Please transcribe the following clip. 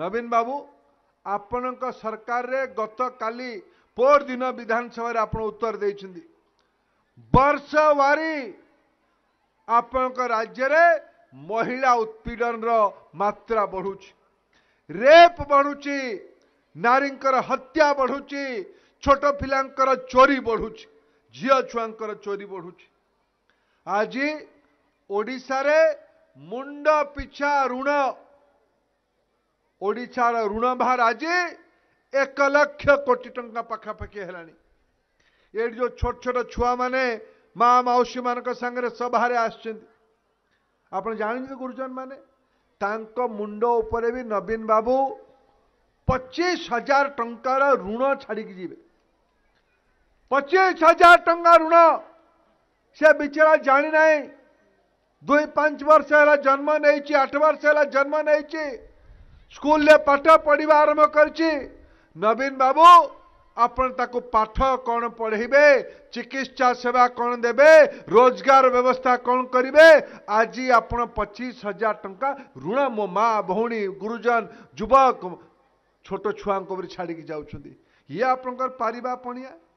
ନବୀନ ବାବୁ ଆପଣଙ୍କ ସରକାରରେ ଗତକାଲି ପର ଦିନ ବିଧାନସଭାରେ ଆପଣ ଉତ୍ତର ଦେଇଛନ୍ତି ବର୍ଷ ୱାରି ଆପଣଙ୍କ ରାଜ୍ୟରେ ମହିଳା ଉତ୍ପୀଡ଼ନର ମାତ୍ରା ବଢ଼ୁଛି ରେପ୍ ବଢ଼ୁଛି ନାରୀଙ୍କର ହତ୍ୟା ବଢ଼ୁଛି ଛୋଟ ପିଲାଙ୍କର ଚୋରି ବଢ଼ୁଛି ଝିଅ ଛୁଆଙ୍କର ଚୋରି ବଢ଼ୁଛି ଆଜି ଓଡ଼ିଶାରେ ମୁଣ୍ଡ ପିଛା ଋଣ ओडार ऋण भार आज एक लक्ष कोटी टाइम पखापाखी है ये जो छोट छोट छुआ मैंने माँ मौसी मान सा सभार आपड़ जानते गुरुजन मैंने मुंड भी नवीन बाबू पचीस हजार टकर ऋण छाड़ी जी पचीस हजार टा ऋण से बिचरा जाणी ना दुई पांच वर्ष है जन्म नहीं आठ वर्ष है जन्म नहीं स्कूल पाठ पढ़ा आरंभ कर नवीन बाबू आपठ कौन पढ़े चिकित्सा सेवा कौन देवे रोजगार व्यवस्था कौन करे आज आप पचीस हजार टाँचा ऋण मो माँ भौणी गुरुजन युवक छोट छुआ छाड़ी जाऊँगी ये आपंकर पारिया